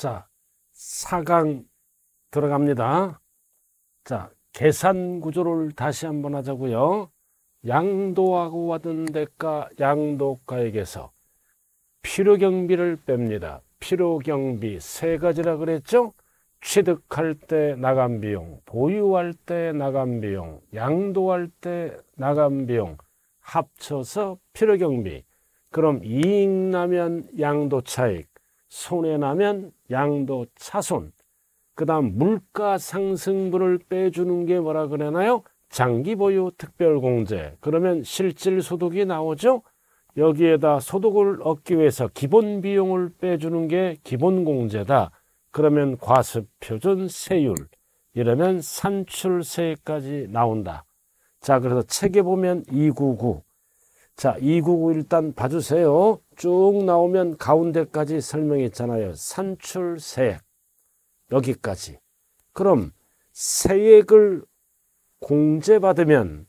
자, 4강 들어갑니다. 자, 계산 구조를 다시 한번 하자고요. 양도하고 왔던 대가 양도가액에서 필요경비를 뺍니다. 필요경비 세 가지라 그랬죠? 취득할 때 나간 비용, 보유할 때 나간 비용, 양도할 때 나간 비용 합쳐서 필요경비 그럼 이익 나면 양도 차익 손해 나면 양도 차손. 그다음 물가 상승분을 빼주는 게 뭐라 그러나요? 장기 보유 특별공제. 그러면 실질 소득이 나오죠. 여기에다 소득을 얻기 위해서 기본 비용을 빼주는 게 기본 공제다. 그러면 과세 표준 세율. 이러면 산출세까지 나온다. 자, 그래서 책에 보면 299. 자, 299 일단 봐주세요. 쭉 나오면 가운데까지 설명했잖아요. 산출세액 여기까지. 그럼 세액을 공제받으면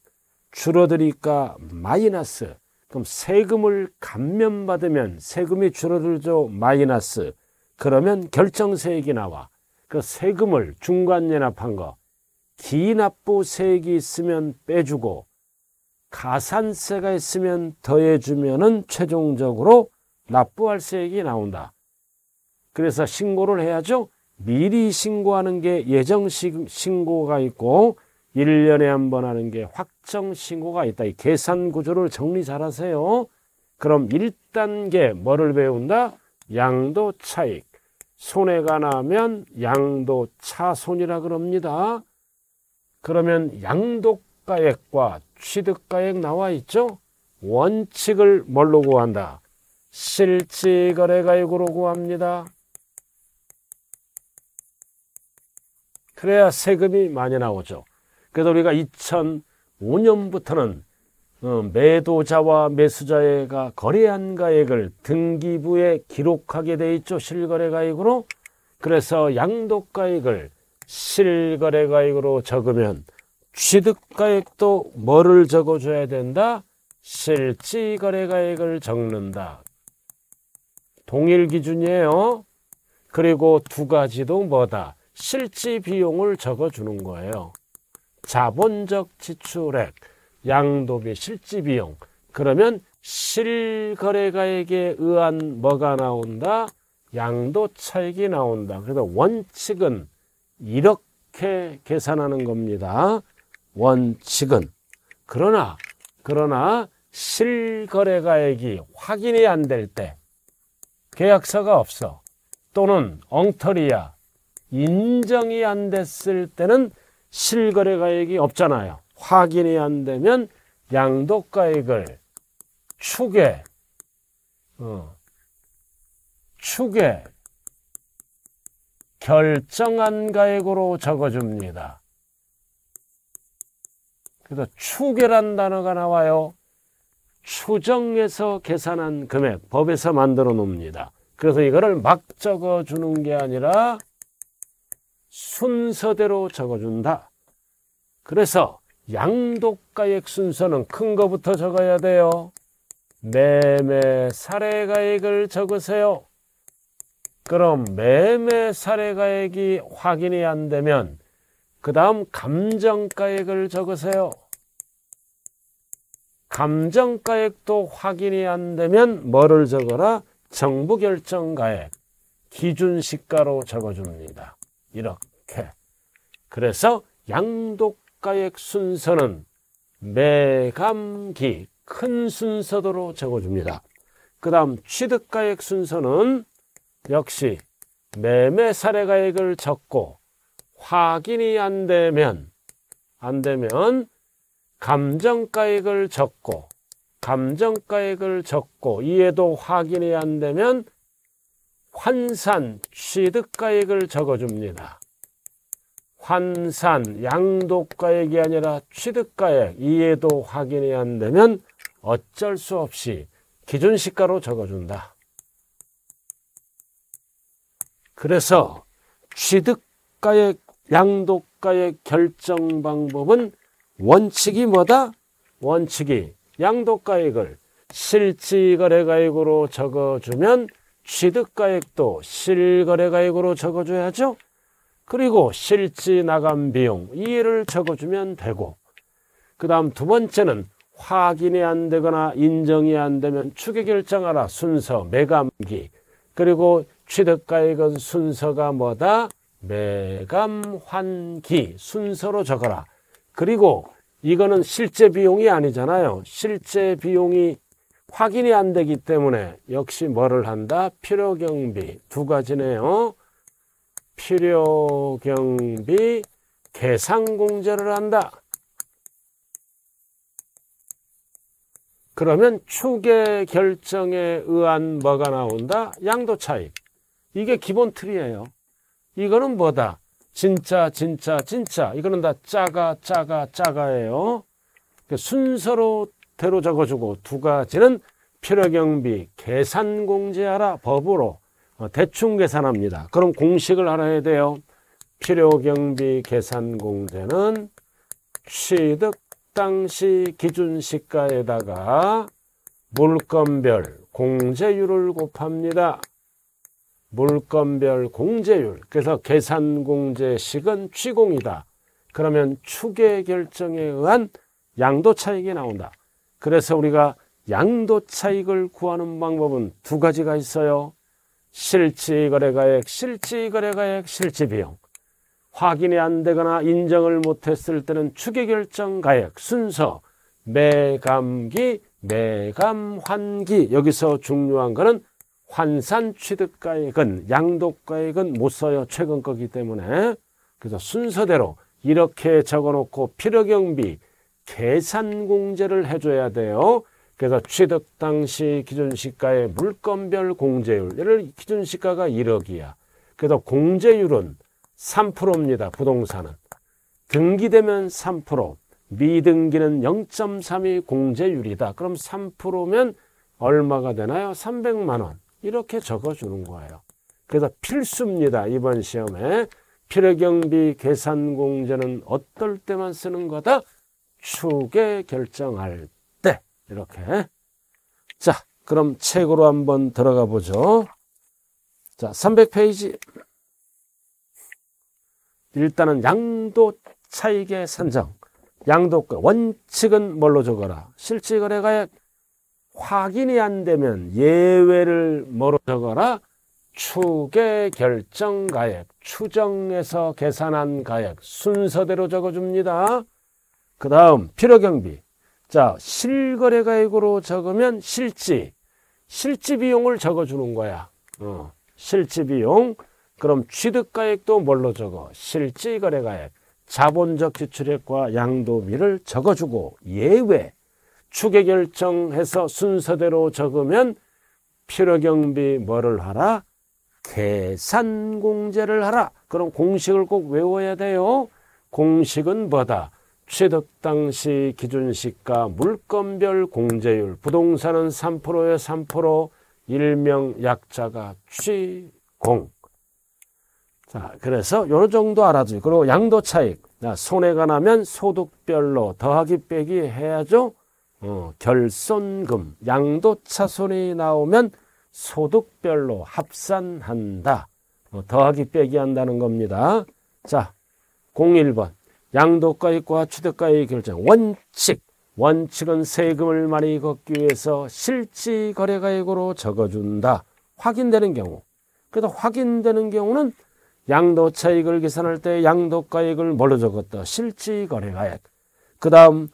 줄어드니까 마이너스. 그럼 세금을 감면받으면 세금이 줄어들죠. 마이너스. 그러면 결정세액이 나와. 그 세금을 중간연합한 거. 기납부 세액이 있으면 빼주고 가산세가 있으면 더해주면은 최종적으로 납부할세액이 나온다. 그래서 신고를 해야죠. 미리 신고하는 게 예정 신고가 있고 1년에 한 번 하는 게 확정 신고가 있다. 이 계산 구조를 정리 잘 하세요. 그럼 1단계 뭐를 배운다? 양도 차익. 손해가 나면 양도 차손이라 그럽니다. 그러면 양도 소득가액과 취득가액 나와 있죠? 원칙을 뭘로 구한다? 실질거래가액으로 구합니다. 그래야 세금이 많이 나오죠. 그래서 우리가 2005년부터는 어, 매도자와 매수자가 거래한 가액을 등기부에 기록하게 돼 있죠. 실거래가액으로. 그래서 양도가액을 실거래가액으로 적으면 취득가액도 뭐를 적어줘야 된다? 실지거래가액을 적는다. 동일 기준이에요. 그리고 두 가지도 뭐다? 실지 비용을 적어주는 거예요. 자본적 지출액, 양도비, 실지 비용. 그러면 실거래가액에 의한 뭐가 나온다? 양도 차익이 나온다. 그래서 원칙은 이렇게 계산하는 겁니다. 원칙은 그러나 그러나 실거래가액이 확인이 안 될 때 계약서가 없어 또는 엉터리야 인정이 안 됐을 때는 실거래가액이 없잖아요. 확인이 안 되면 양도가액을 축에 어, 축에 결정한 가액으로 적어줍니다. 그래서 추계란 단어가 나와요. 추정해서 계산한 금액, 법에서 만들어 놓습니다. 그래서 이거를 막 적어주는 게 아니라 순서대로 적어준다. 그래서 양도가액 순서는 큰 거부터 적어야 돼요. 매매 사례가액을 적으세요. 그럼 매매 사례가액이 확인이 안 되면 그 다음 감정가액을 적으세요. 감정가액도 확인이 안 되면 뭐를 적어라? 정부 결정가액 기준 시가로 적어줍니다. 이렇게. 그래서 양도가액 순서는 매감기 큰 순서대로 적어줍니다. 그 다음 취득가액 순서는 역시 매매 사례가액을 적고 확인이 안 되면 안 되면 감정가액을 적고 감정가액을 적고 이해도 확인이 안 되면 환산 취득가액을 적어줍니다. 환산 양도가액이 아니라 취득가액 이에도 확인이 안 되면 어쩔 수 없이 기준시가로 적어준다. 그래서 취득가액 양도가액 결정 방법은 원칙이 뭐다? 원칙이 양도가액을 실지거래가액으로 적어주면 취득가액도 실거래가액으로 적어줘야죠. 그리고 실지 나간 비용 이를 적어주면 되고 그 다음 두 번째는 확인이 안 되거나 인정이 안 되면 추계결정하라 순서 매감기 그리고 취득가액은 순서가 뭐다? 매감환기 순서로 적어라 그리고 이거는 실제 비용이 아니잖아요. 실제 비용이 확인이 안 되기 때문에 역시 뭐를 한다? 필요경비 두 가지네요. 필요경비 계상공제를 한다. 그러면 추계 결정에 의한 뭐가 나온다? 양도 차익. 이게 기본 틀이에요. 이거는 뭐다? 진짜 진짜 진짜 이거는 다 짜가 짜가 짜가예요. 그 순서로대로 적어주고 두 가지는 필요경비 계산공제하라 법으로 어, 대충 계산합니다. 그럼 공식을 알아야 돼요. 필요경비 계산공제는 취득 당시 기준시가에다가 물건별 공제율을 곱합니다. 물건별 공제율 그래서 계산공제식은 취공이다. 그러면 추계 결정에 의한 양도 차익이 나온다. 그래서 우리가 양도 차익을 구하는 방법은 두 가지가 있어요. 실지거래가액, 실지거래가액, 실지비용. 확인이 안 되거나 인정을 못했을 때는 추계 결정가액, 순서, 매감기, 매감환기. 여기서 중요한 거는 환산 취득가액은 양도가액은 못 써요. 최근 거기 때문에. 그래서 순서대로 이렇게 적어놓고 필요경비 계산공제를 해줘야 돼요. 그래서 취득 당시 기준시가의 물건별 공제율 예를 기준시가가 1억이야. 그래서 공제율은 3%입니다. 부동산은. 등기되면 3%, 미등기는 0.32 공제율이다. 그럼 3%면 얼마가 되나요? 300만 원. 이렇게 적어주는 거예요. 그래서 필수입니다. 이번 시험에. 필요경비 계산공제는 어떨 때만 쓰는 거다? 축에 결정할 때. 이렇게. 자, 그럼 책으로 한번 들어가 보죠. 자, 300페이지. 일단은 양도 차익의 산정. 양도 원칙은 뭘로 적어라? 실질거래가액 확인이 안 되면 예외를 뭐로 적어라? 추 결정 가액, 추정에서 계산한 가액 순서대로 적어줍니다. 그 다음 필요경비. 자, 실거래 가액으로 적으면 실지, 실지 비용을 적어주는 거야. 어, 실지 비용. 그럼 취득 가액도 뭘로 적어? 실지 거래 가액. 자본적 지출액과 양도비를 적어주고 예외 추계 결정해서 순서대로 적으면 필요경비 뭐를 하라? 계산공제를 하라. 그럼 공식을 꼭 외워야 돼요. 공식은 뭐다? 취득 당시 기준시가 물건별 공제율 부동산은 3%에 3% 일명 약자가 취공 자 그래서 요 정도 알아두고 그리고 양도 차익 손해가 나면 소득별로 더하기 빼기 해야죠 어, 결손금, 양도차 손이 나오면 소득별로 합산한다. 어, 더하기 빼기 한다는 겁니다. 자, 01번. 양도가액과 취득가액 결정. 원칙. 원칙은 세금을 많이 걷기 위해서 실지 거래가액으로 적어준다. 확인되는 경우. 그래도 확인되는 경우는 양도 차익을 계산할 때 양도가액을 뭘로 적었다? 실지 거래가액. 그 다음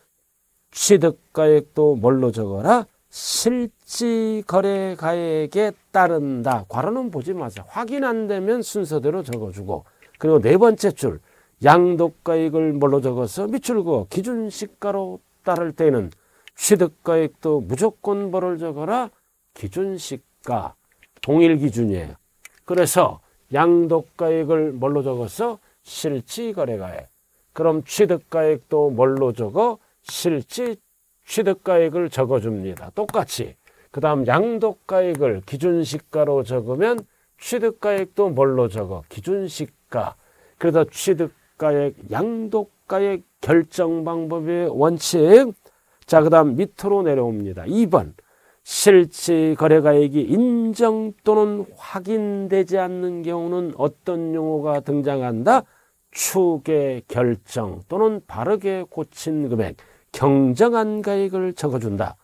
취득가액도 뭘로 적어라? 실지거래가액에 따른다. 괄호는 보지 마세요. 확인 안 되면 순서대로 적어주고 그리고 네 번째 줄 양도가액을 뭘로 적어서 밑줄 그 기준시가로 따를 때는 취득가액도 무조건 벌을 적어라 기준시가 동일 기준이에요. 그래서 양도가액을 뭘로 적어서 실지거래가액 그럼 취득가액도 뭘로 적어 실지 취득가액을 적어줍니다. 똑같이 그 다음 양도가액을 기준시가로 적으면 취득가액도 뭘로 적어? 기준시가 그래서 취득가액, 양도가액 결정 방법의 원칙 자, 그 다음 밑으로 내려옵니다. 2번 실지 거래가액이 인정 또는 확인되지 않는 경우는 어떤 용어가 등장한다? 추계 결정 또는 바르게 고친 금액 경정한 가액을 적어준다.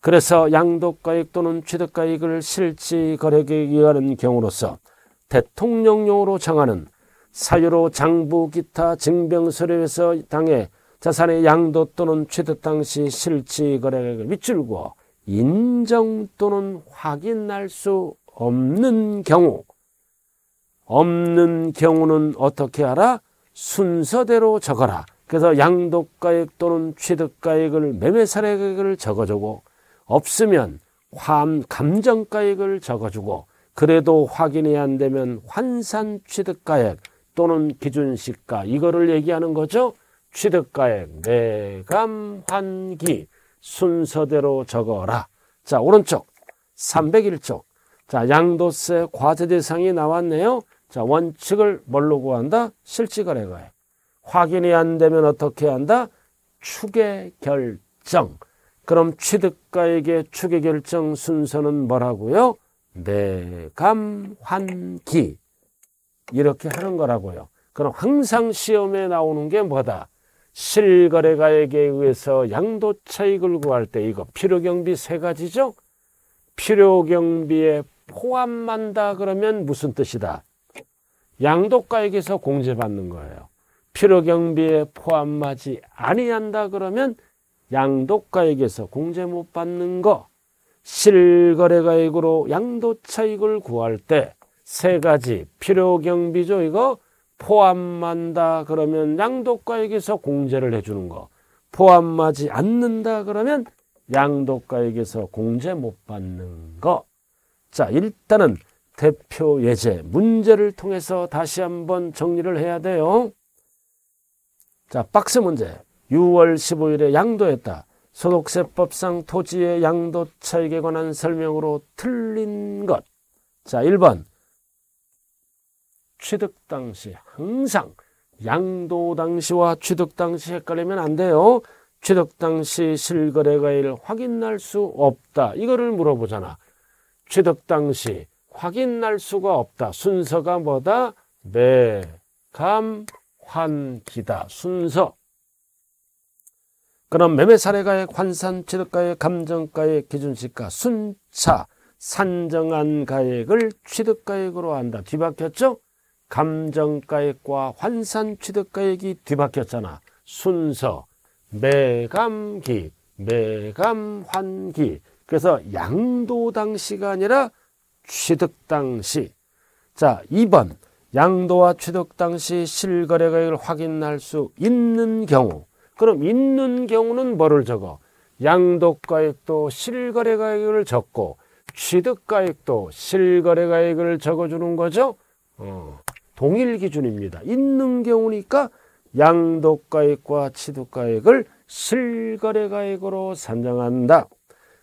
그래서 양도가액 또는 취득가액을 실질거래에 계 의하는 경우로서 대통령용으로 정하는 사유로 장부 기타 증병서류에서 당해 자산의 양도 또는 취득 당시 실질거래액을 밑줄고 인정 또는 확인할 수 없는 경우 없는 경우는 어떻게 하라? 순서대로 적어라. 그래서 양도가액 또는 취득가액을 매매사례액을 적어주고 없으면 화 감정가액을 적어주고 그래도 확인이 안 되면 환산 취득가액 또는 기준시가 이거를 얘기하는 거죠. 취득가액 매감 환기 순서대로 적어라. 자 오른쪽 301쪽 자 양도세 과세대상이 나왔네요. 자 원칙을 뭘로 구한다? 실질거래가액. 확인이 안 되면 어떻게 한다? 추계 결정. 그럼 취득가에게 추계 결정 순서는 뭐라고요? 매감환기 이렇게 하는 거라고요. 그럼 항상 시험에 나오는 게 뭐다? 실거래가액에 의해서 양도 차익을 구할 때 이거 필요경비 세 가지죠? 필요경비에 포함한다 그러면 무슨 뜻이다? 양도가액에서 공제받는 거예요. 필요경비에 포함하지 아니한다 그러면 양도가액에서 공제 못 받는 거 실거래가액으로 양도차익을 구할 때 세 가지 필요경비죠 이거 포함한다 그러면 양도가액에서 공제를 해주는 거 포함하지 않는다 그러면 양도가액에서 공제 못 받는 거 자 일단은 대표 예제 문제를 통해서 다시 한번 정리를 해야 돼요. 자, 박스 문제. 6월 15일에 양도했다. 소득세법상 토지의 양도 차익에 관한 설명으로 틀린 것. 자, 1번. 취득 당시 항상 양도 당시와 취득 당시 헷갈리면 안 돼요. 취득 당시 실거래가액을 확인할 수 없다. 이거를 물어보잖아. 취득 당시 확인할 수가 없다. 순서가 뭐다? 매감 환기다 순서 그럼 매매사례가의 환산 취득가의 감정가의 기준시가 순차 산정한 가액을 취득가액으로 한다 뒤바뀌었죠? 감정가액과 환산 취득가액이 뒤바뀌었잖아 순서 매감기 매감환기 그래서 양도당시가 아니라 취득당시 자 2번 양도와 취득 당시 실거래가액을 확인할 수 있는 경우 그럼 있는 경우는 뭐를 적어? 양도가액도 실거래가액을 적고 취득가액도 실거래가액을 적어주는 거죠. 어, 동일 기준입니다. 있는 경우니까 양도가액과 취득가액을 실거래가액으로 산정한다.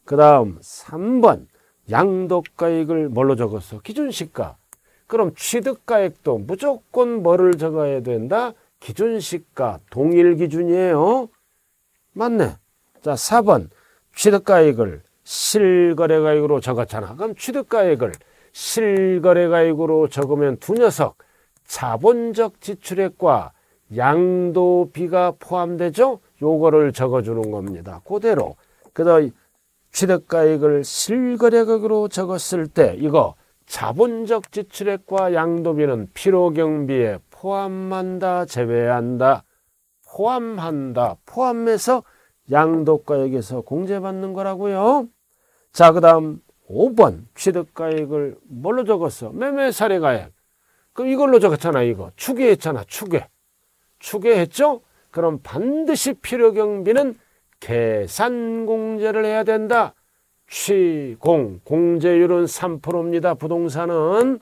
그 다음 3번 양도가액을 뭘로 적었어? 기준시가. 그럼 취득가액도 무조건 뭐를 적어야 된다? 기준시가 동일 기준이에요. 맞네. 자, 4번 취득가액을 실거래가액으로 적었잖아. 그럼 취득가액을 실거래가액으로 적으면 두 녀석 자본적 지출액과 양도비가 포함되죠? 요거를 적어주는 겁니다. 그대로. 그래서 취득가액을 실거래액으로 적었을 때 이거 자본적 지출액과 양도비는 필요경비에 포함한다, 제외한다, 포함한다, 포함해서 양도가액에서 공제받는 거라고요. 자, 그 다음 5번 취득가액을 뭘로 적었어? 매매 사례가액. 그럼 이걸로 적었잖아, 이거. 추계했잖아, 추계. 추계했죠? 그럼 반드시 필요경비는 계산공제를 해야 된다. 취공 공제율은 3%입니다. 부동산은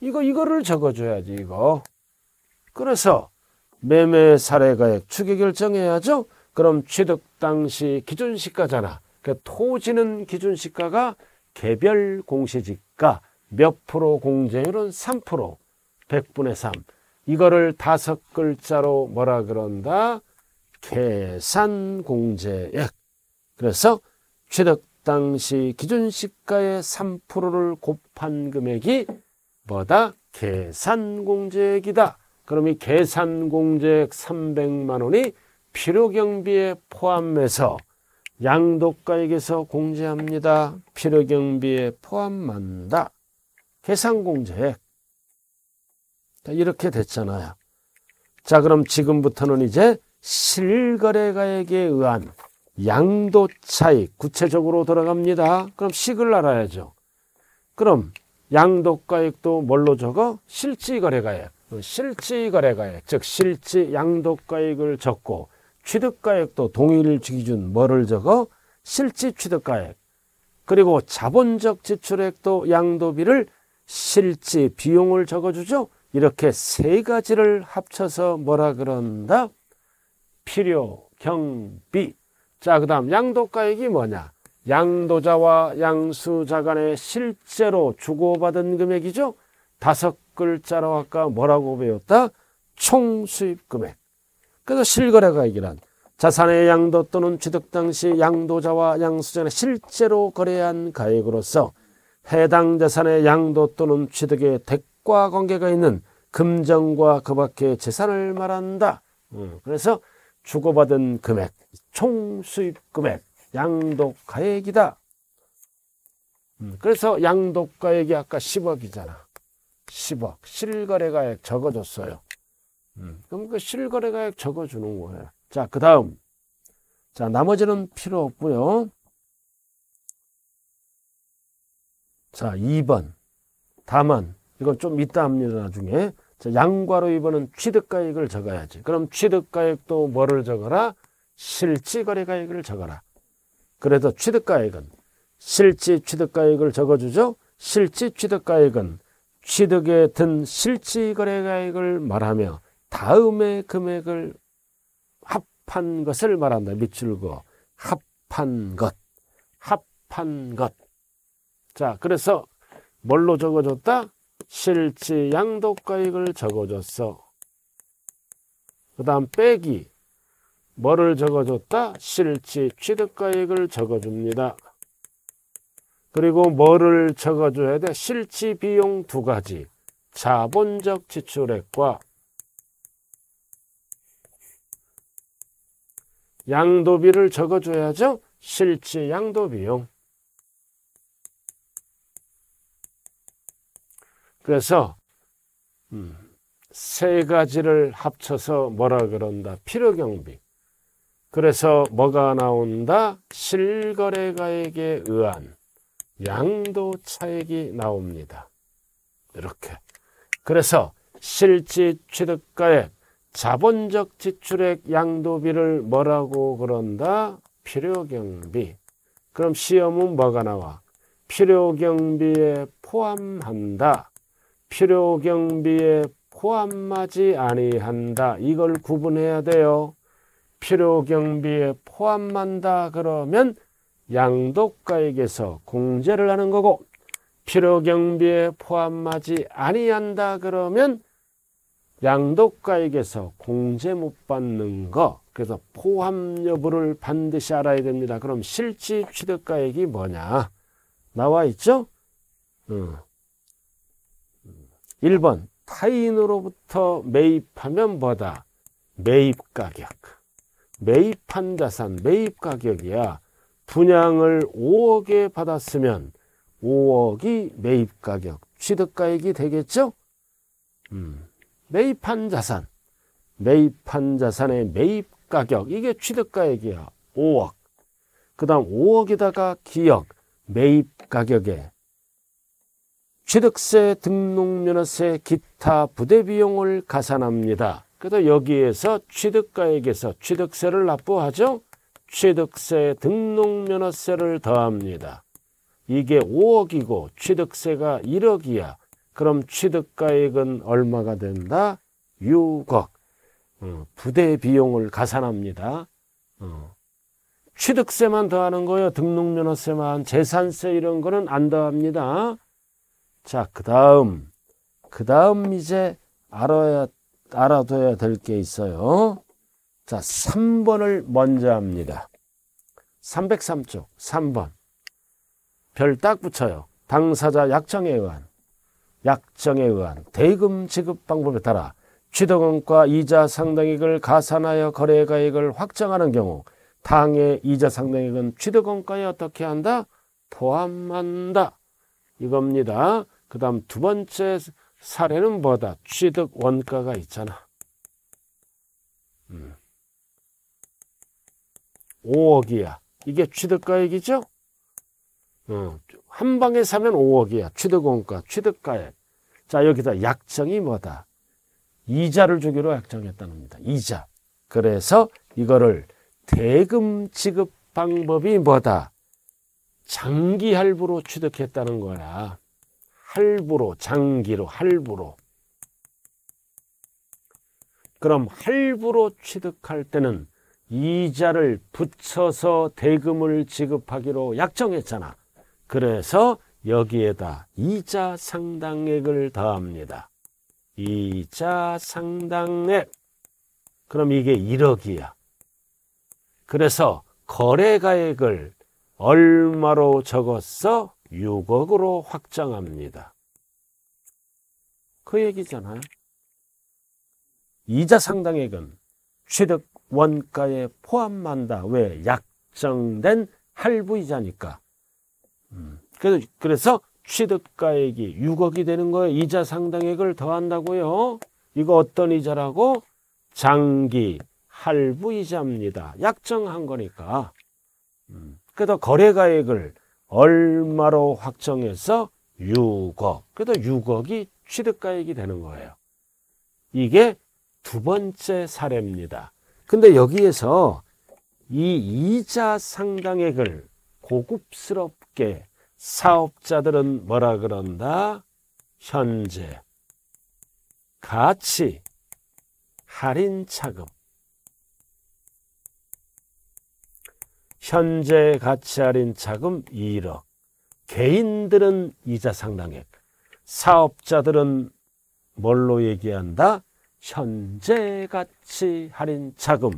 이거 이거를 적어줘야지 이거. 그래서 매매 사례가액 추계 결정해야죠. 그럼 취득 당시 기준시가잖아. 그 토지는 기준시가가 개별 공시지가 몇 프로 공제율은 3% 100분의 3 이거를 다섯 글자로 뭐라 그런다? 계산 공제액 그래서 취득 당시 기준 시가의 3%를 곱한 금액이 뭐다? 계산공제액이다. 그럼 이 계산공제액 300만 원이 필요경비에 포함해서 양도가액에서 공제합니다. 필요경비에 포함한다. 계산공제액. 이렇게 됐잖아요. 자, 그럼 지금부터는 이제 실거래가액에 의한 양도 차익 구체적으로 돌아갑니다. 그럼 식을 알아야죠. 그럼 양도가액도 뭘로 적어? 실지거래가액. 실지거래가액 즉 실지 양도가액을 적고 취득가액도 동일 기준 뭐를 적어? 실지 취득가액. 그리고 자본적 지출액도 양도비를 실지 비용을 적어주죠. 이렇게 세 가지를 합쳐서 뭐라 그런다? 필요, 경비. 자, 그 다음 양도가액이 뭐냐? 양도자와 양수자 간에 실제로 주고받은 금액이죠. 다섯 글자로 아까 뭐라고 배웠다? 총수입금액. 그래서 실거래가액이란 자산의 양도 또는 취득 당시 양도자와 양수자는 실제로 거래한 가액으로서 해당 자산의 양도 또는 취득의 대과 관계가 있는 금전과 그 밖의 재산을 말한다. 음, 그래서 주고받은 금액, 총 수입 금액, 양도가액이다. 음, 그래서 양도가액이 아까 10억이잖아. 10억. 실거래가액 적어줬어요. 음, 그럼 그 실거래가액 적어주는 거예요. 자, 그 다음. 자, 나머지는 필요 없고요. 자, 2번. 다만, 이건 좀 이따 합니다, 나중에. 양과로 입어는 취득가액을 적어야지. 그럼 취득가액도 뭐를 적어라? 실지거래가액을 적어라. 그래서 취득가액은 실지 취득가액을 적어주죠. 실지 취득가액은 취득에 든 실지거래가액을 말하며 다음의 금액을 합한 것을 말한다. 밑줄고 합한 것, 합한 것. 자, 그래서 뭘로 적어줬다? 실치 양도가액을 적어줬어. 그 다음 빼기 뭐를 적어줬다? 실치 취득가액을 적어줍니다. 그리고 뭐를 적어줘야 돼? 실치 비용 두 가지. 자본적 지출액과 양도비를 적어줘야죠. 실치 양도비용. 그래서 음, 세 가지를 합쳐서 뭐라 그런다? 필요경비. 그래서 뭐가 나온다? 실거래가액에 의한 양도 차익이 나옵니다. 이렇게. 그래서 실지 취득가액, 자본적 지출액 양도비를 뭐라고 그런다? 필요경비. 그럼 시험은 뭐가 나와? 필요경비에 포함한다. 필요 경비에 포함하지 아니한다. 이걸 구분해야 돼요. 필요 경비에 포함한다 그러면 양도가액에서 공제를 하는 거고 필요 경비에 포함하지 아니한다 그러면 양도가액에서 공제 못 받는 거 그래서 포함 여부를 반드시 알아야 됩니다. 그럼 실지 취득가액이 뭐냐 나와 있죠? 음. 1번 타인으로부터 매입하면 뭐다? 매입가격. 매입한 자산, 매입가격이야. 분양을 5억에 받았으면 5억이 매입가격, 취득가액이 되겠죠? 음, 매입한 자산, 매입한 자산의 매입가격, 이게 취득가액이야. 5억. 그 다음 5억에다가 기억, 매입가격에 취득세, 등록면허세, 기타 부대비용을 가산합니다. 그래서 여기에서 취득가액에서 취득세를 납부하죠. 취득세, 등록면허세를 더합니다. 이게 5억이고 취득세가 1억이야. 그럼 취득가액은 얼마가 된다? 6억. 어, 부대 비용을 가산합니다. 어. 취득세만 더하는 거예요. 등록면허세만. 재산세 이런 거는 안 더합니다. 자, 그 다음. 그 다음 이제 알아야, 알아둬야 될 게 있어요. 자, 3번을 먼저 합니다. 303쪽 3번. 별 딱 붙여요. 당사자 약정에 의한, 약정에 의한 대금 지급 방법에 따라 취득원과 이자 상당액을 가산하여 거래가액을 확정하는 경우 당의 이자 상당액은 취득원가에 어떻게 한다? 포함한다. 이겁니다. 그 다음 두 번째 사례는 뭐다? 취득 원가가 있잖아. 음. 5억이야. 이게 취득가액이죠? 어, 한 방에 사면 5억이야. 취득원가, 취득가액. 자, 여기다 약정이 뭐다? 이자를 주기로 약정했다는 겁니다. 이자. 그래서 이거를 대금 지급 방법이 뭐다? 장기 할부로 취득했다는 거야. 할부로 장기로 할부로 그럼 할부로 취득할 때는 이자를 붙여서 대금을 지급하기로 약정했잖아. 그래서 여기에다 이자 상당액을 더합니다. 이자 상당액. 그럼 이게 1억이야. 그래서 거래가액을 얼마로 적었어? 6억으로 확장합니다. 그 얘기잖아요. 이자 상당액은 취득 원가에 포함한다. 왜? 약정된 할부 이자니까. 음, 그래서, 취득가액이 6억이 되는 거예요. 이자 상당액을 더한다고요. 이거 어떤 이자라고? 장기 할부 이자입니다. 약정한 거니까. 음, 그래서 거래가액을 얼마로 확정해서 6억. 그래서 6억이 취득가액이 되는 거예요. 이게 두 번째 사례입니다. 근데 여기에서 이 이자 상당액을 고급스럽게 사업자들은 뭐라 그런다? 현재 가치 할인 차금 현재 가치할인차금 2억, 개인들은 이자 상당액, 사업자들은 뭘로 얘기한다? 현재 가치 할인 차금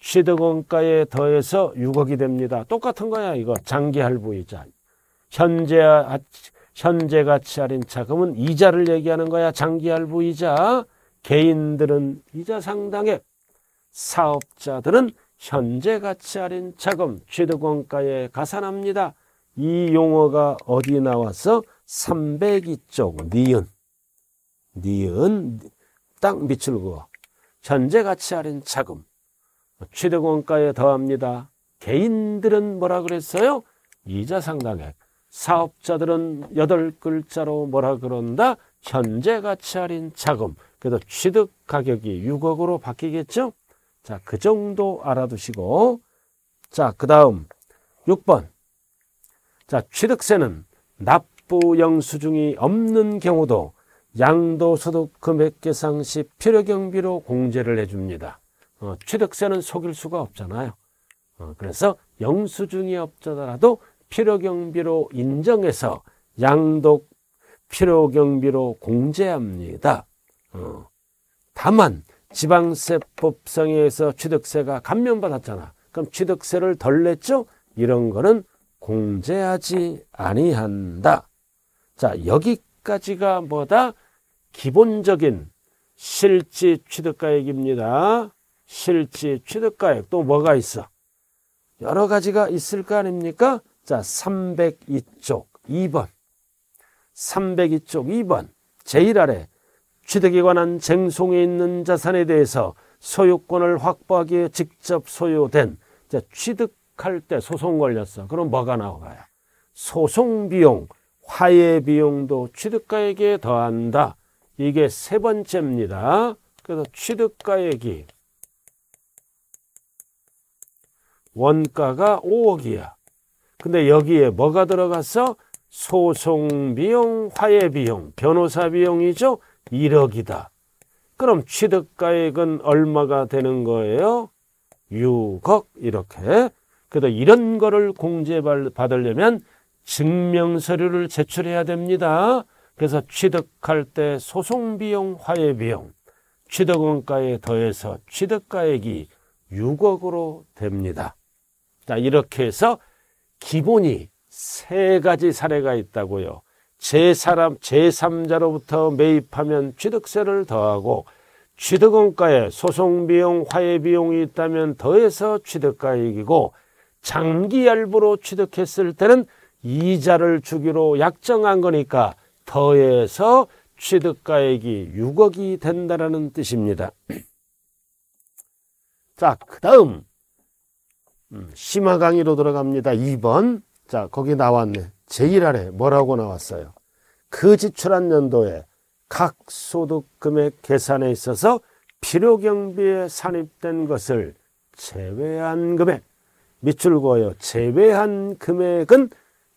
취득원가에 더해서 6억이 됩니다. 똑같은 거야 이거 장기 할부이자 현재 아- 현재 가치 할인 차금은 이자를 얘기하는 거야 장기 할부이자 개인들은 이자 상당액 사업자들은 현재 가치 아닌 자금 취득원가에 가산합니다. 이 용어가 어디 나와서 302쪽 니은 니은 딱 밑을 그어 현재 가치 아닌 자금 취득원가에 더합니다. 개인들은 뭐라 그랬어요? 이자 상당액 사업자들은 여덟 글자로 뭐라 그런다? 현재 가치 아닌 자금 그래서 취득 가격이 6억으로 바뀌겠죠? 자, 그 정도 알아두시고 자, 그 다음 6번 자, 취득세는 납부영수증이 없는 경우도 양도소득 금액 계상 시 필요경비로 공제를 해줍니다. 어, 취득세는 속일 수가 없잖아요. 어, 그래서 영수증이 없더라도 필요경비로 인정해서 양독 필요경비로 공제합니다. 어, 다만 지방세법상에 서 취득세가 감면받았잖아. 그럼 취득세를 덜 냈죠? 이런 거는 공제하지 아니한다. 자, 여기까지가 뭐다? 기본적인 실지 취득가액입니다. 실지 취득가액 또 뭐가 있어? 여러 가지가 있을 거 아닙니까? 자, 302쪽 2번. 302쪽 2번. 제일 아래 취득에 관한 쟁송에 있는 자산에 대해서 소유권을 확보하기에 직접 소유된 취득할 때 소송 걸렸어. 그럼 뭐가 나와요? 소송 비용, 화해 비용도 취득가액에 더한다. 이게 세 번째입니다. 그래서 취득가액이 원가가 5억이야. 근데 여기에 뭐가 들어갔어? 소송 비용, 화해 비용, 변호사 비용이죠. 1억이다. 그럼 취득가액은 얼마가 되는 거예요? 6억 이렇게. 그래서 이런 거를 공제받으려면 증명서류를 제출해야 됩니다. 그래서 취득할 때 소송비용, 화해비용, 취득원가에 더해서 취득가액이 6억으로 됩니다. 자, 이렇게 해서 기본이 세 가지 사례가 있다고요. 제사람 제3자로부터 매입하면 취득세를 더하고 취득원가에 소송비용 화해비용이 있다면 더해서 취득가액이고 장기열부로 취득했을 때는 이자를 주기로 약정한 거니까 더해서 취득가액이 6억이 된다라는 뜻입니다. 자, 그 다음 심화 강의로 들어갑니다. 2번. 자, 거기 나왔네. 제1안에 뭐라고 나왔어요? 그 지출한 연도에 각 소득 금액 계산에 있어서 필요 경비에 산입된 것을 제외한 금액 밑줄 그어요. 제외한 금액은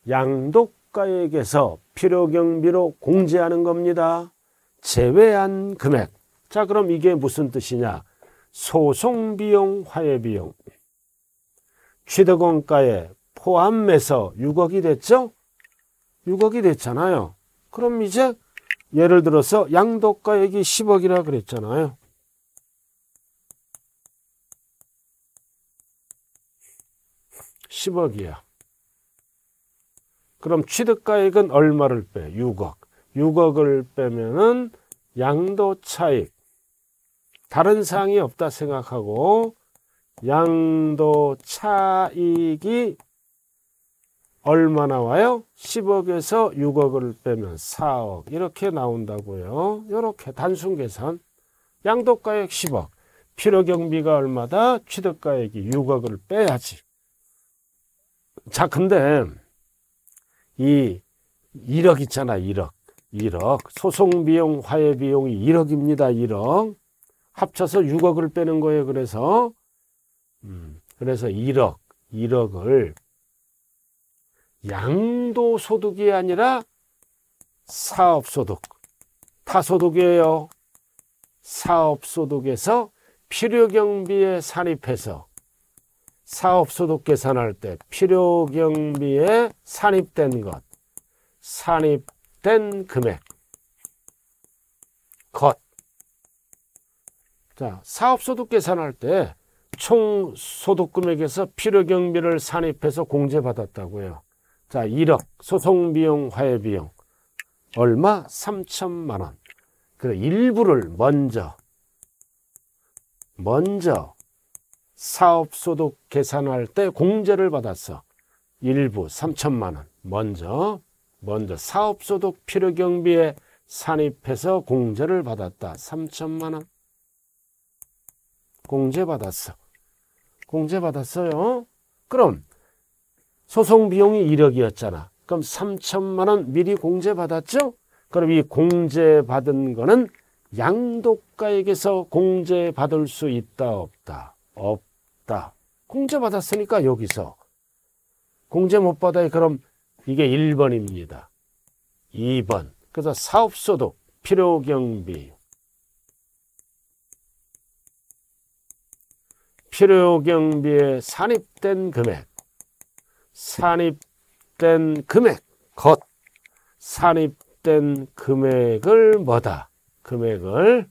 양도가액에서 필요 경비로 공제하는 겁니다. 제외한 금액. 자, 그럼 이게 무슨 뜻이냐? 소송 비용, 화해 비용. 취득원가에 포함해서 6억이 됐죠? 6억이 됐잖아요. 그럼 이제 예를 들어서 양도가액이 10억이라 그랬잖아요. 1 0억이야 그럼 취득가액은 얼마를 빼? 6억6억을 빼면은 양도 차익. 다른 사항이 없다 생각하고 양도 차익이 얼마 나와요? 10억에서 6억을 빼면 4억 이렇게 나온다고요. 이렇게 단순 계산 양도가액 10억 필요경비가 얼마다? 취득가액이 6억을 빼야지. 자 근데 이 1억 있잖아 1억 1억 소송비용 화해비용이 1억입니다 1억 합쳐서 6억을 빼는 거예요 그래서 음, 그래서 1억 1억을 양도 소득이 아니라 사업 소득, 타소득이에요. 사업 소득에서 필요 경비에 산입해서 사업 소득 계산할 때 필요 경비에 산입된 것, 산입된 금액, 것. 자, 사업 소득 계산할 때 총 소득 금액에서 필요 경비를 산입해서 공제받았다고요. 자, 1억 소송 비용, 화해 비용 얼마? 3천만 원. 그 일부를 먼저 먼저 사업 소득 계산할 때 공제를 받았어. 일부 3천만 원. 먼저 먼저 사업 소득 필요 경비에 산입해서 공제를 받았다. 3천만 원. 공제 받았어. 공제 받았어요. 그럼 소송 비용이 1억이었잖아. 그럼 3천만 원 미리 공제받았죠? 그럼 이 공제받은 거는 양도가액에서 공제받을 수 있다 없다? 없다. 공제받았으니까 여기서. 공제 못 받아요. 그럼 이게 1번입니다. 2번. 그래서 사업소득, 필요경비. 필요경비에 산입된 금액. 산입된 금액, 것. 산입된 금액을 뭐다? 금액을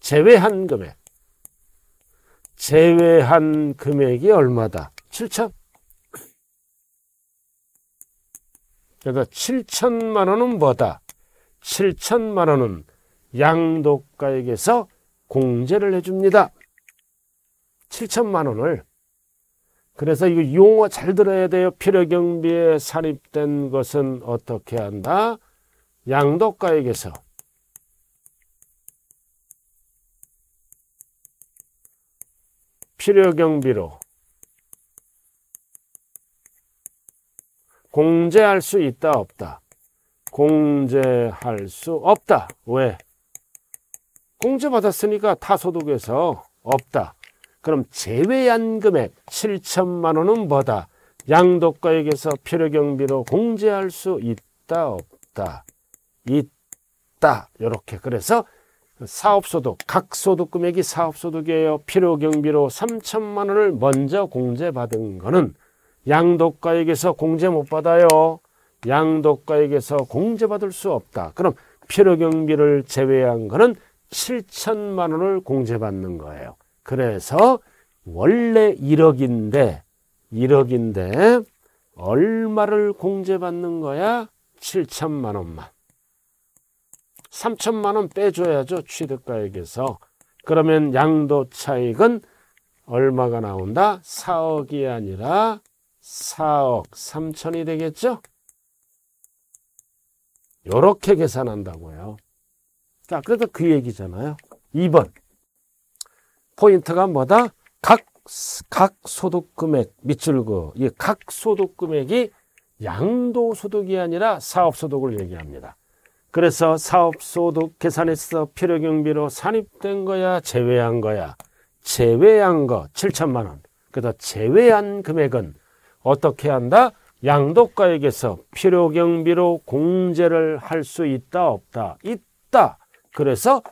제외한 금액. 제외한 금액이 얼마다? 7천. 그래서 7천만 원은 뭐다? 7천만 원은 양도가액에서 공제를 해줍니다. 7천만 원을 그래서 이거 용어 잘 들어야 돼요. 필요경비에 사립된 것은 어떻게 한다? 양도가액에서 필요경비로 공제할 수 있다 없다 공제할 수 없다 왜 공제 받았으니까 타소득에서 없다 그럼 제외한 금액 7천만 원은 뭐다? 양도가액에서 필요경비로 공제할 수 있다 없다 있다 이렇게 그래서 사업소득 각소득 금액이 사업소득이에요 필요경비로 3천만 원을 먼저 공제받은 거는 양도가액에서 공제 못 받아요 양도가액에서 공제받을 수 없다 그럼 필요경비를 제외한 거는 7천만 원을 공제받는 거예요 그래서 원래 1억인데 1억인데 얼마를 공제받는 거야? 7천만 원만. 3천만 원 빼줘야죠. 취득가액에서. 그러면 양도 차익은 얼마가 나온다? 4억이 아니라 4억 3천이 되겠죠? 이렇게 계산한다고요. 자, 그래서 그 얘기잖아요. 2번. 포인트가 뭐다? 각, 각 소득 금액 밑줄 그 각 소득 금액이 양도 소득이 아니라 사업 소득을 얘기합니다. 그래서 사업 소득 계산해서 필요 경비로 산입된 거야, 제외한 거야. 제외한 거 7천만 원. 그래서 제외한 금액은 어떻게 한다? 양도가액에서 필요 경비로 공제를 할 수 있다 없다. 있다. 그래서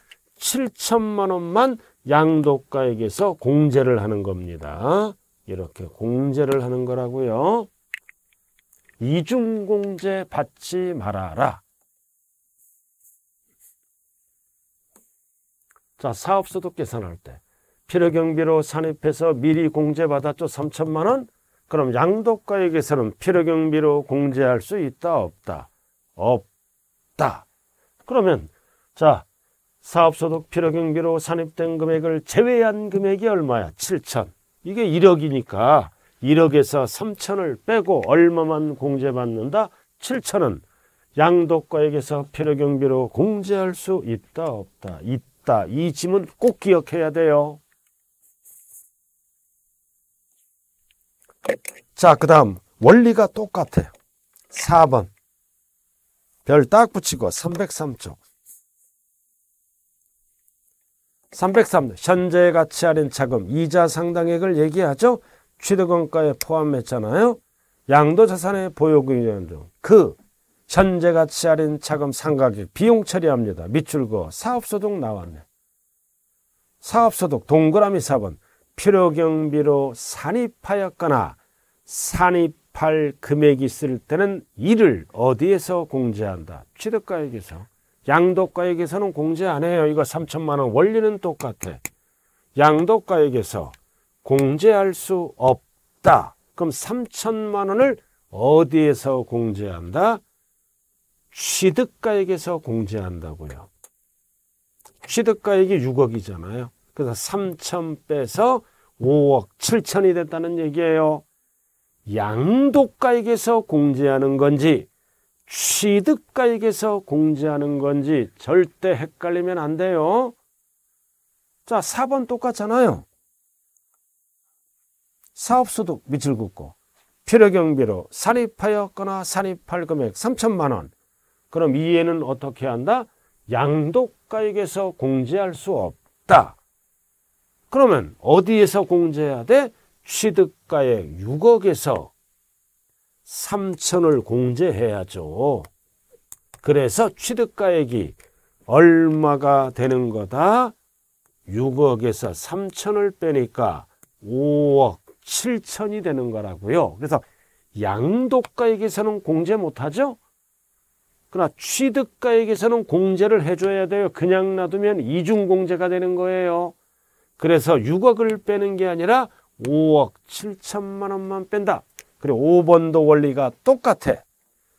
7천만 원만 양도가액에서 공제를 하는 겁니다. 이렇게 공제를 하는 거라고요. 이중공제 받지 말아라. 자, 사업소득 계산할 때 필요경비로 산입해서 미리 공제받았죠. 3천만 원? 그럼 양도가액에서는 필요경비로 공제할 수 있다 없다? 없다. 그러면 자 사업소득 필요경비로 산입된 금액을 제외한 금액이 얼마야? 7천. 이게 1억이니까 1억에서 3천을 빼고 얼마만 공제받는다? 7천은 양도가액에서 필요경비로 공제할 수 있다 없다 있다 이 짐은 꼭 기억해야 돼요 자그 다음 원리가 똑같아요 4번 별 딱 붙이고 303쪽 303. 현재 가치 아닌 차금 이자 상당액을 얘기하죠. 취득원가에 포함했잖아요. 양도 자산의 보유금융 등그 현재 가치 아닌 차금 상각액 비용 처리합니다. 밑줄 거 사업소득 나왔네. 사업소득 동그라미 4번 필요경비로 산입하였거나 산입할 금액이 있을 때는 이를 어디에서 공제한다? 취득가액에서. 양도가액에서는 공제 안 해요. 이거 3천만 원 원리는 똑같아. 양도가액에서 공제할 수 없다. 그럼 3천만 원을 어디에서 공제한다? 취득가액에서 공제한다고요. 취득가액이 6억이잖아요. 그래서 3천 빼서 5억 7천이 됐다는 얘기예요. 양도가액에서 공제하는 건지 취득가액에서 공제하는 건지 절대 헷갈리면 안 돼요. 자, 4번 똑같잖아요. 사업소득 밑을 긋고 필요경비로 산입하였거나 산입할 금액 3천만 원. 그럼 이에는 어떻게 한다? 양도가액에서 공제할 수 없다. 그러면 어디에서 공제해야 돼? 취득가액 6억에서 3천을 공제해야죠. 그래서 취득가액이 얼마가 되는 거다? 6억에서 3천을 빼니까 5억 7천이 되는 거라고요. 그래서 양도가액에서는 공제 못하죠? 그러나 취득가액에서는 공제를 해줘야 돼요. 그냥 놔두면 이중공제가 되는 거예요. 그래서 6억을 빼는 게 아니라 5억 7천만 원만 뺀다. 그리고 5번도 원리가 똑같아.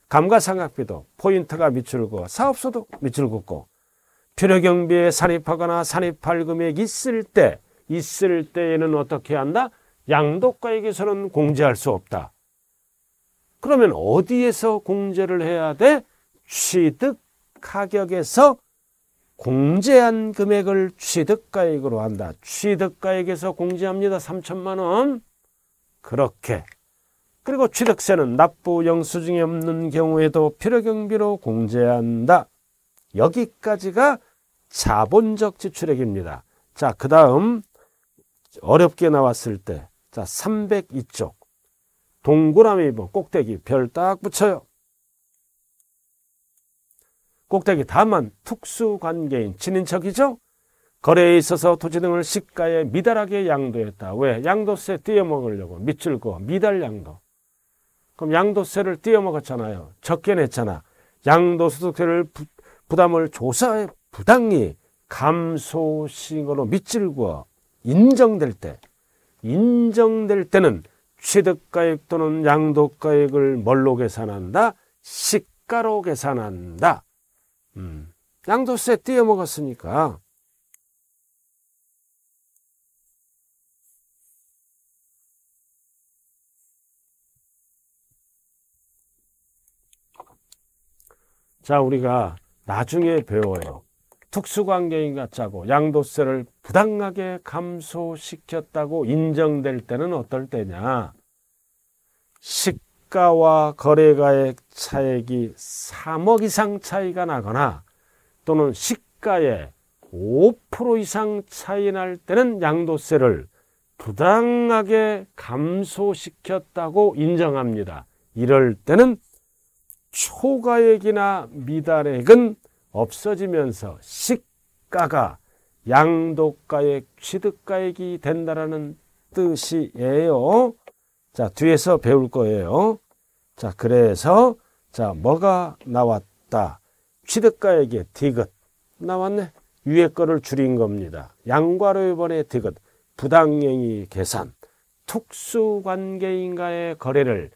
감가상각비도 포인트가 밑줄 긋고 사업소도 밑줄 긋고 필요경비에 산입하거나 산입할 금액이 있을 때 있을 때에는 어떻게 한다? 양도가액에서는 공제할 수 없다. 그러면 어디에서 공제를 해야 돼? 취득 가격에서 공제한 금액을 취득가액으로 한다. 취득가액에서 공제합니다. 3천만 원. 그렇게 그리고 취득세는 납부 영수증이 없는 경우에도 필요경비로 공제한다. 여기까지가 자본적 지출액입니다. 자, 그 다음 어렵게 나왔을 때, 자, 302쪽. 동그라미 뭐 꼭대기 별 딱 붙여요. 꼭대기 다만 특수관계인 친인척이죠. 거래에 있어서 토지 등을 시가에 미달하게 양도했다. 왜? 양도세 떼어먹으려고. 밑줄 그어 미달 양도. 그럼 양도세를 뛰어먹었잖아요. 적게 냈잖아. 양도소득세를 부, 부담을 조사해 부당히 감소신으로 밑질과 인정될 때 인정될 때는 취득가액 또는 양도가액을 뭘로 계산한다? 시가로 계산한다. 음. 양도세 띄어먹었으니까 자, 우리가 나중에 배워요. 특수관계인가 짜고 양도세를 부당하게 감소시켰다고 인정될 때는 어떨 때냐? 시가와 거래가액 차액이 3억 이상 차이가 나거나 또는 시가에 5% 이상 차이 날 때는 양도세를 부당하게 감소시켰다고 인정합니다. 이럴 때는 초가액이나 미달액은 없어지면서 식가가 양도가액, 취득가액이 된다라는 뜻이에요. 자, 뒤에서 배울 거예요. 자, 그래서 자, 뭐가 나왔다. 취득가액의 디귿 나왔네. 위에 거를 줄인 겁니다. 양과로 이번에 디귿 부당행위 계산 특수관계인가의 거래를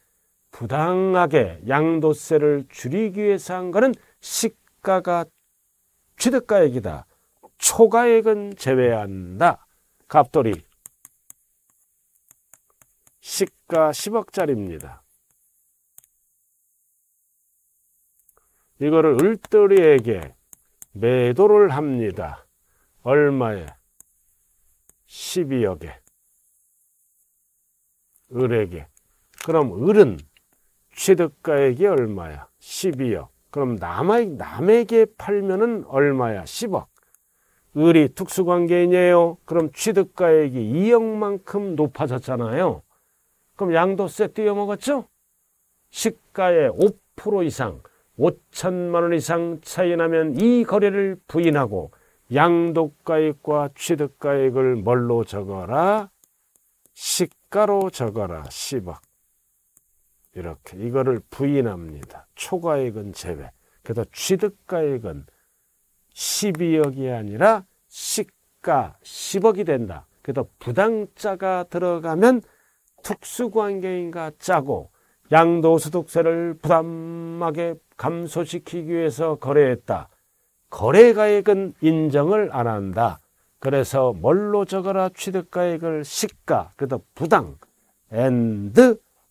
부당하게 양도세를 줄이기 위해서 한 거는 시가가 취득가액이다. 초가액은 제외한다. 갑돌이 시가 10억짜리입니다. 이거를 을돌이에게 매도를 합니다. 얼마에? 12억에. 을에게. 그럼 을은 취득가액이 얼마야? 12억. 그럼 남의, 남에게 팔면은 얼마야? 10억. 을이 특수관계인이에요. 그럼 취득가액이 2억만큼 높아졌잖아요. 그럼 양도세 뛰어먹었죠? 시가의 5% 이상, 5천만 원 이상 차이 나면 이 거래를 부인하고 양도가액과 취득가액을 뭘로 적어라? 시가로 적어라. 10억. 이렇게 이거를 부인합니다. 초과액은 제외. 그래서 취득가액은 12억이 아니라 시가 10억이 된다. 그래서 부당자가 들어가면 특수관계인가 짜고 양도소득세를 부담하게 감소시키기 위해서 거래했다. 거래가액은 인정을 안 한다. 그래서 뭘로 적어라 취득가액을 시가, 그래서 부당, and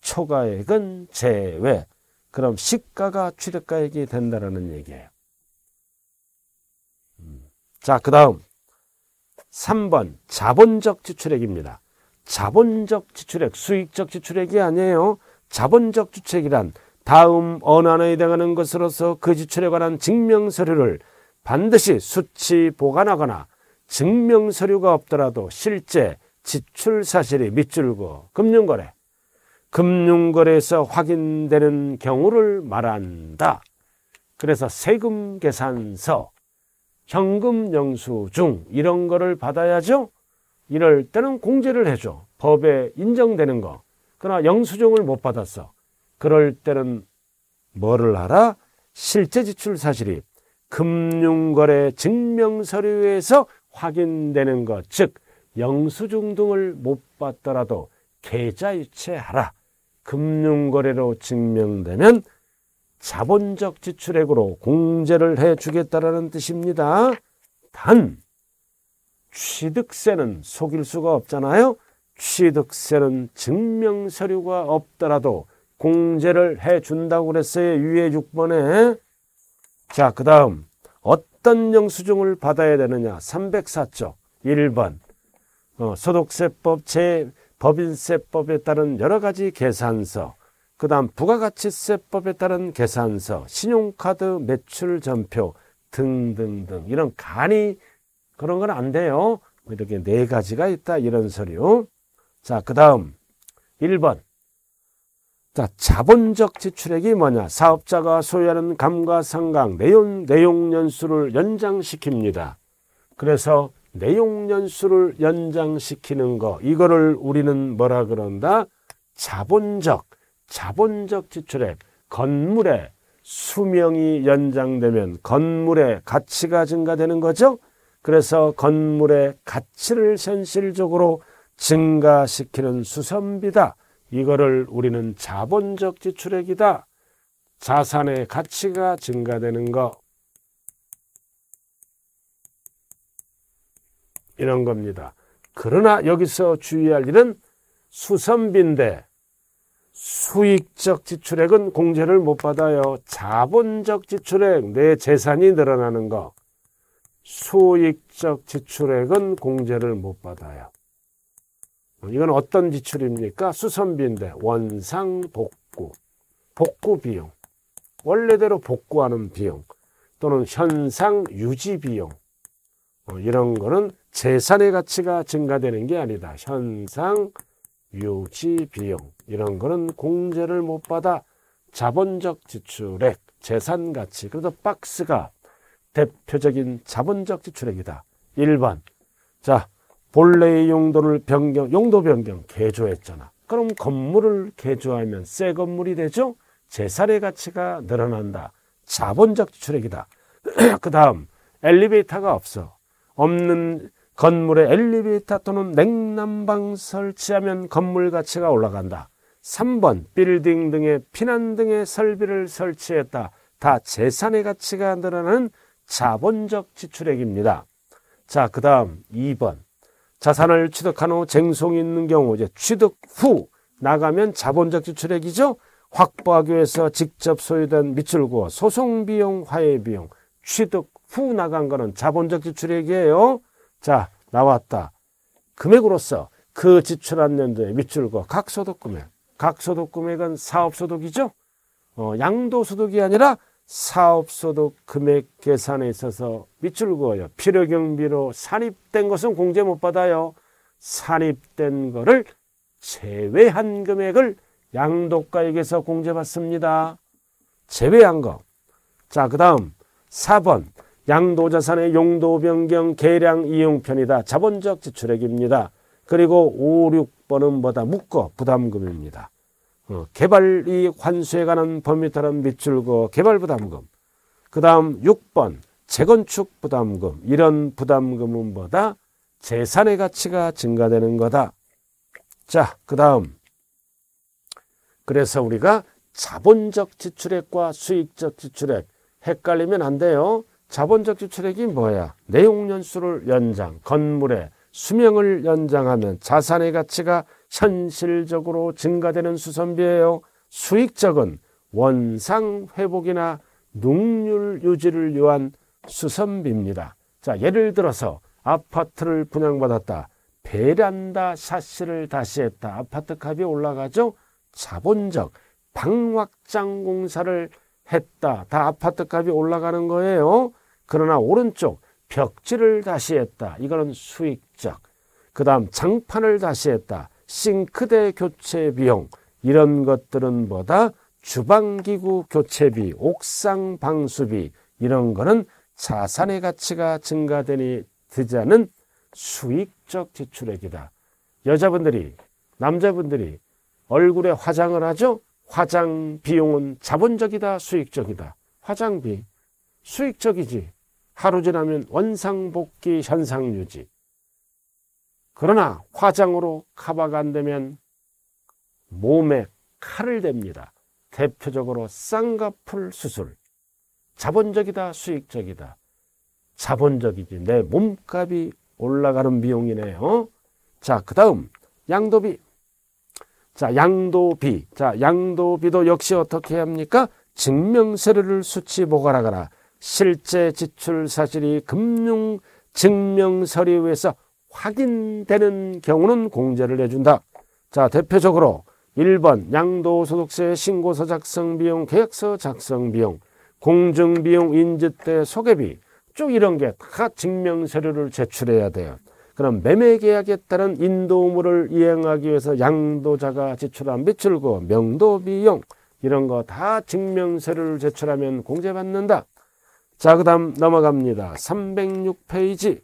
초과액은 제외. 그럼 시가가 취득가액이 된다라는 얘기예요. 음. 자, 그 다음 3번 자본적 지출액입니다. 자본적 지출액, 수익적 지출액이 아니에요. 자본적 지출이란 다음 어느 에 해당하는 것으로서 그 지출에 관한 증명서류를 반드시 수치 보관하거나 증명서류가 없더라도 실제 지출 사실이 밑줄고 금융거래, 금융거래에서 확인되는 경우를 말한다. 그래서 세금 계산서, 현금 영수증 이런 거를 받아야죠. 이럴 때는 공제를 해줘. 법에 인정되는 거. 그러나 영수증을 못 받았어. 그럴 때는 뭐를 하라? 실제 지출 사실이 금융거래 증명서류에서 확인되는 것, 즉 영수증 등을 못 받더라도 계좌이체하라. 금융거래로 증명되면 자본적 지출액으로 공제를 해주겠다라는 뜻입니다. 단 취득세는 속일 수가 없잖아요. 취득세는 증명서류가 없더라도 공제를 해준다고 그랬어요. 위에 6번에. 자, 그 다음 어떤 영수증을 받아야 되느냐. 304쪽 1번 어, 소득세법 제 법인세법에 따른 여러 가지 계산서, 그 다음 부가가치세법에 따른 계산서, 신용카드 매출 전표 등등등 이런 간이 그런 건 안 돼요. 뭐 이렇게 네 가지가 있다 이런 소리 자, 그 다음 1번 자, 자본적 지출액이 뭐냐? 사업자가 소유하는 감가상각 내용, 내용 연수를 연장시킵니다. 그래서 내용 연수를 연장시키는 거 이거를 우리는 뭐라 그런다? 자본적 자본적 지출액 건물의 수명이 연장되면 건물의 가치가 증가되는 거죠. 그래서 건물의 가치를 현실적으로 증가시키는 수선비다. 이거를 우리는 자본적 지출액이다. 자산의 가치가 증가되는 거. 이런 겁니다. 그러나 여기서 주의할 일은 수선비인데 수익적 지출액은 공제를 못 받아요. 자본적 지출액, 내 재산이 늘어나는 거. 수익적 지출액은 공제를 못 받아요. 이건 어떤 지출입니까? 수선비인데 원상 복구, 복구 비용, 원래대로 복구하는 비용 또는 현상 유지 비용 어, 이런 거는 재산의 가치가 증가되는 게 아니다. 현상, 유지, 비용 이런 거는 공제를 못 받아 자본적 지출액, 재산 가치 그래서 박스가 대표적인 자본적 지출액이다. 1번 자 본래의 용도를 변경, 용도 변경 개조했잖아. 그럼 건물을 개조하면 새 건물이 되죠. 재산의 가치가 늘어난다. 자본적 지출액이다. 그 다음 엘리베이터가 없어. 없는 건물에 엘리베이터 또는 냉난방 설치하면 건물 가치가 올라간다. 3번 빌딩 등의 피난 등의 설비를 설치했다. 다 재산의 가치가 늘어나는 자본적 지출액입니다. 자, 그 다음 2번. 자산을 취득한 후 쟁송이 있는 경우, 이제 취득 후 나가면 자본적 지출액이죠? 확보하기 위해서 직접 소유된 밑줄고 소송비용, 화해비용, 취득 후 나간 거는 자본적 지출액이에요. 자, 나왔다. 금액으로서 그 지출한 연도의 밑줄과 각 소득 금액. 각 소득 금액은 사업 소득이죠. 어, 양도 소득이 아니라 사업 소득 금액 계산에 있어서 밑줄 그어요. 필요 경비로 산입된 것은 공제 못 받아요. 산입된 거를 제외한 금액을 양도가액에서 공제받습니다. 제외한 거. 자, 그 다음 4번. 양도자산의 용도 변경 계량 이용편이다. 자본적 지출액입니다. 그리고 5, 6번은 뭐다? 묶어 부담금입니다. 어, 개발이 환수에 관한 범위 따른 밑줄거 개발 부담금. 그 다음 6번 재건축 부담금. 이런 부담금은 뭐다? 재산의 가치가 증가되는 거다. 자, 그 다음. 그래서 우리가 자본적 지출액과 수익적 지출액 헷갈리면 안 돼요. 자본적 주체력이 뭐야? 내용연수를 연장, 건물의 수명을 연장하면 자산의 가치가 현실적으로 증가되는 수선비예요. 수익적은 원상 회복이나 능률 유지를 위한 수선비입니다. 자, 예를 들어서 아파트를 분양받았다. 베란다 샷시를 다시 했다. 아파트 값이 올라가죠? 자본적 방확장 공사를 했다. 다 아파트 값이 올라가는 거예요. 그러나 오른쪽 벽지를 다시 했다. 이거는 수익적. 그 다음 장판을 다시 했다. 싱크대 교체 비용. 이런 것들은 뭐다? 주방기구 교체비, 옥상 방수비. 이런 거는 자산의 가치가 증가되니 드지 않은 수익적 지출액이다. 여자분들이, 남자분들이 얼굴에 화장을 하죠? 화장 비용은 자본적이다, 수익적이다. 화장비. 수익적이지. 하루 지나면 원상복귀 현상 유지. 그러나 화장으로 커버가 안 되면 몸에 칼을 댑니다. 대표적으로 쌍꺼풀 수술. 자본적이다, 수익적이다. 자본적이지. 내 몸값이 올라가는 비용이네요. 어? 자, 그 다음. 양도비. 자, 양도비. 자, 양도비도 역시 어떻게 합니까? 증명서를 수치 보관하거나 실제 지출 사실이 금융 증명 서류에서 확인되는 경우는 공제를 해준다. 자, 대표적으로 1번 양도소득세 신고서 작성 비용, 계약서 작성 비용, 공증 비용, 인지대 소개비 쭉 이런 게 다 증명 서류를 제출해야 돼요. 그럼 매매 계약에 따른 인도물을 이행하기 위해서 양도자가 지출한 매출금, 명도 비용 이런 거 다 증명서를 제출하면 공제받는다. 자, 그 다음 넘어갑니다. 306페이지.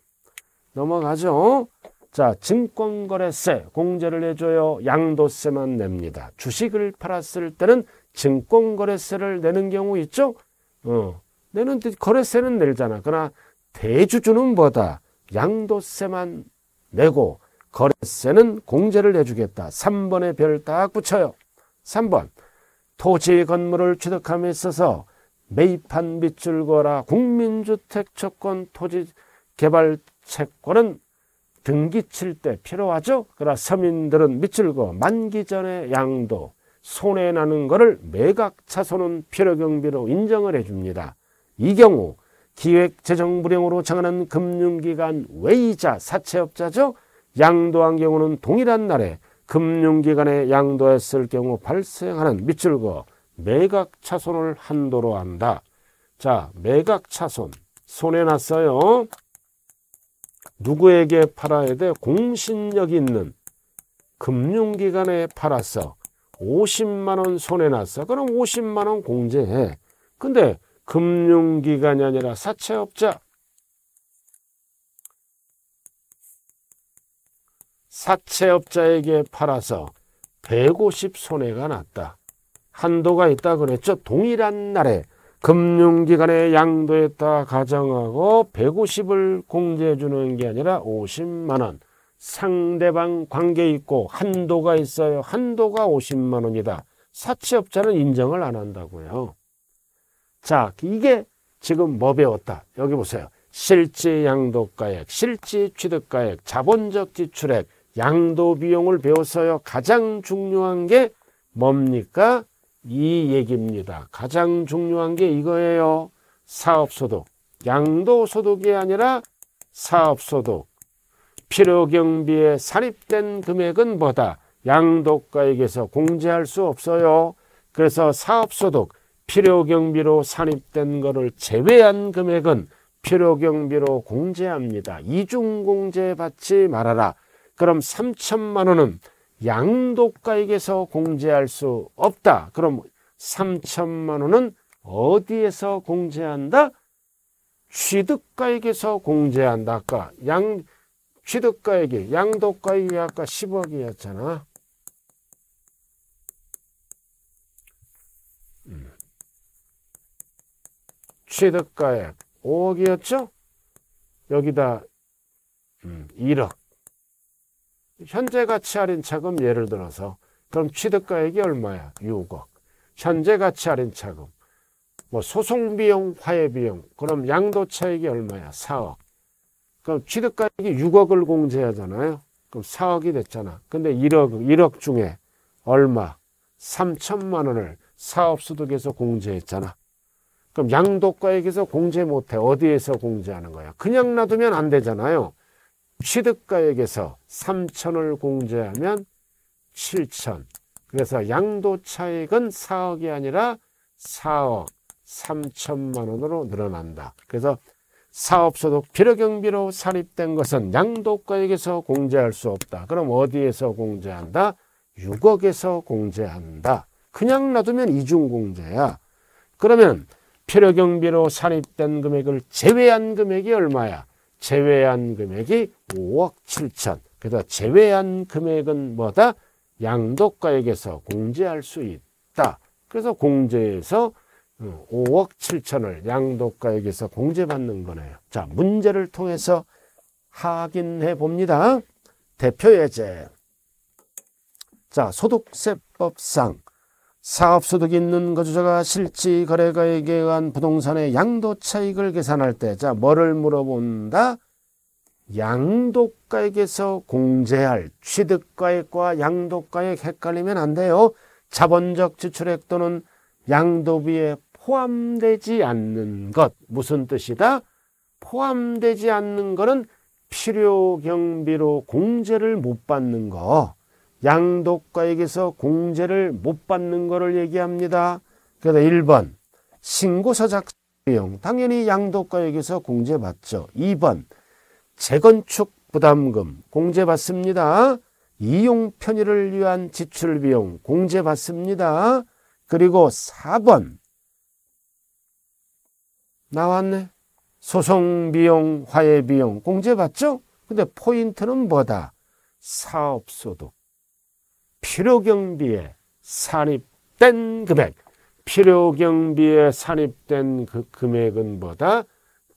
넘어가죠. 자, 증권거래세 공제를 해줘요. 양도세만 냅니다. 주식을 팔았을 때는 증권거래세를 내는 경우 있죠? 어, 내는 거래세는 내잖아. 그러나 대주주는 뭐다? 양도세만 내고 거래세는 공제를 해주겠다. 3번에 별 딱 붙여요. 3번. 토지 건물을 취득함에 있어서 매입한 빚을 거라 국민주택 채권 토지 개발 채권은 등기 칠 때 필요하죠. 그러나 서민들은 밑줄 거 만기 전에 양도 손해 나는 거를 매각 차손은 필요 경비로 인정을 해줍니다. 이 경우 기획재정불용으로 정하는 금융기관 외이자 사채업자죠. 양도한 경우는 동일한 날에 금융기관에 양도했을 경우 발생하는 밑줄 거 매각 차손을 한도로 한다. 자, 매각 차손. 손에 났어요. 누구에게 팔아야 돼? 공신력 있는 금융기관에 팔았어. 50만원 손에 났어. 그럼 50만원 공제해. 근데 금융기관이 아니라 사채업자. 사채업자에게 팔아서 150 손해가 났다. 한도가 있다 그랬죠. 동일한 날에 금융기관의 양도했다 가정하고 150을 공제해 주는 게 아니라 50만 원. 상대방 관계 있고 한도가 있어요. 한도가 50만 원이다. 사채업자는 인정을 안 한다고요. 자, 이게 지금 뭐 배웠다? 여기 보세요. 실제 양도가액, 실제 취득가액, 자본적 지출액, 양도 비용을 배웠어요. 가장 중요한 게 뭡니까? 이 얘기입니다. 가장 중요한 게 이거예요. 사업소득. 양도소득이 아니라 사업소득. 필요경비에 사입된 금액은 뭐다? 양도가액에서 공제할 수 없어요. 그래서 사업소득, 필요경비로 산입된 거를 제외한 금액은 필요경비로 공제합니다. 이중공제 받지 말아라. 그럼 3천만 원은 양도가액에서 공제할 수 없다. 그럼 3천만 원은 어디에서 공제한다? 취득가액에서 공제한다. 아까 양 취득가액이 양도가액이 아까 10억이었잖아. 음. 취득가액 5억이었죠? 여기다 1억 음, 현재 가치 할인 차금 예를 들어서 그럼 취득가액이 얼마야? 6억. 현재 가치 할인 차금. 뭐 소송 비용, 화해 비용. 그럼 양도 차익이 얼마야? 4억. 그럼 취득가액이 6억을 공제하잖아요. 그럼 4억이 됐잖아. 근데 1억, 1억 중에 얼마? 3천만 원을 사업소득에서 공제했잖아. 그럼 양도가액에서 공제 못해. 어디에서 공제하는 거야? 그냥 놔두면 안 되잖아요. 취득가액에서 3천을 공제하면 7천. 그래서 양도 차익은 4억이 아니라 4억 3천만 원으로 늘어난다. 그래서 사업소득 비례경비로 사입된 것은 양도가액에서 공제할 수 없다. 그럼 어디에서 공제한다? 6억에서 공제한다. 그냥 놔두면 이중공제야. 그러면 필요경비로 산입된 금액을 제외한 금액이 얼마야? 제외한 금액이 5억 7천. 그래서 제외한 금액은 뭐다? 양도가액에서 공제할 수 있다. 그래서 공제에서 5억 어, 7천을 양도가액에서 공제받는 거네요. 자, 문제를 통해서 확인해 봅니다. 대표예제. 자, 소득세법상 사업소득이 있는 거주자가 실지 거래가액에 의한 부동산의 양도 차익을 계산할 때, 자, 뭐를 물어본다? 양도가액에서 공제할 취득가액과 양도가액 헷갈리면 안 돼요. 자본적 지출액 또는 양도비에 포함되지 않는 것. 무슨 뜻이다? 포함되지 않는 것은 필요 경비로 공제를 못 받는 거. 양독가에게서 공제를 못 받는 것을 얘기합니다. 그래서 1번 신고서 작성 비용 당연히 양도가액에서 공제받죠. 2번 재건축 부담금 공제받습니다. 이용 편의를 위한 지출 비용 공제받습니다. 그리고 4번 나왔네. 소송 비용, 화해 비용 공제받죠? 근데 포인트는 뭐다? 사업 소득. 필요경비에 산입된 금액 필요경비에 산입된 그 금액은 뭐다?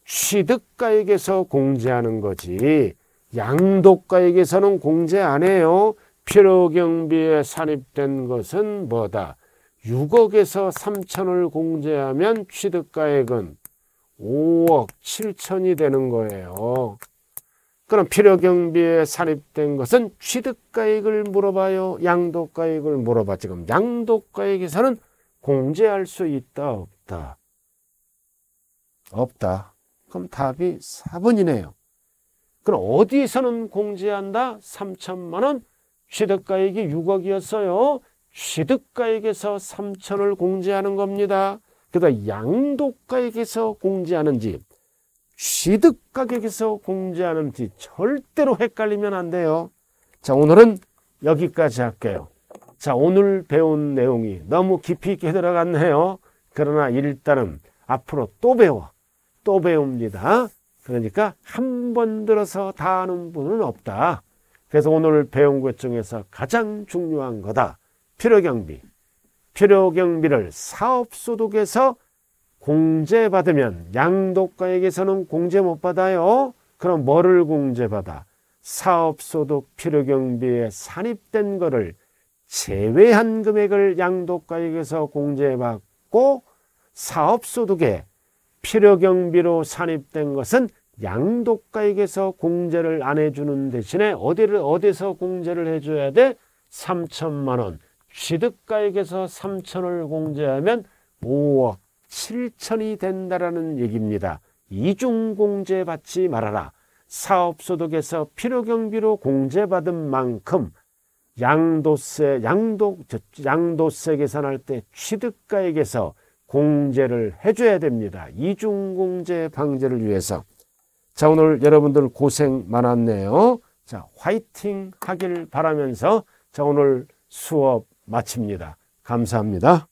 취득가액에서 공제하는 거지 양도가액에서는 공제 안 해요 필요경비에 산입된 것은 뭐다? 6억에서 3천을 공제하면 취득가액은 5억 7천이 되는 거예요 그럼 필요경비에 산입된 것은 취득가액을 물어봐요. 양도가액을 물어봐. 지금 양도가액에서는 공제할 수 있다 없다. 없다. 그럼 답이 4번이네요. 그럼 어디서는 공제한다? 3천만 원. 취득가액이 6억이었어요. 취득가액에서 3천을 공제하는 겁니다. 그다 그러니까 음 양도가액에서 공제하는 집. 취득 가격에서 공제하는지 절대로 헷갈리면 안 돼요. 자, 오늘은 여기까지 할게요. 자, 오늘 배운 내용이 너무 깊이 있게 들어갔네요. 그러나 일단은 앞으로 또 배워, 또 배웁니다. 그러니까 한 번 들어서 다 아는 분은 없다. 그래서 오늘 배운 것 중에서 가장 중요한 거다. 필요경비. 필요경비를 사업소득에서 공제받으면 양도가액에서는 공제 못 받아요. 그럼 뭐를 공제받아? 사업소득 필요경비에 산입된 거를 제외한 금액을 양도가액에서 공제받고 사업소득에 필요경비로 산입된 것은 양도가액에서 공제를 안 해주는 대신에 어디를 어디서 공제를 해줘야 돼? 3천만 원. 취득가액에서 3천을 공제하면 5억. 실천이 된다라는 얘기입니다. 이중공제 받지 말아라. 사업소득에서 필요경비로 공제받은 만큼 양도세, 양도, 양도세 계산할 때 취득가액에서 공제를 해줘야 됩니다. 이중공제 방제를 위해서. 자, 오늘 여러분들 고생 많았네요. 자, 화이팅 하길 바라면서 자, 오늘 수업 마칩니다. 감사합니다.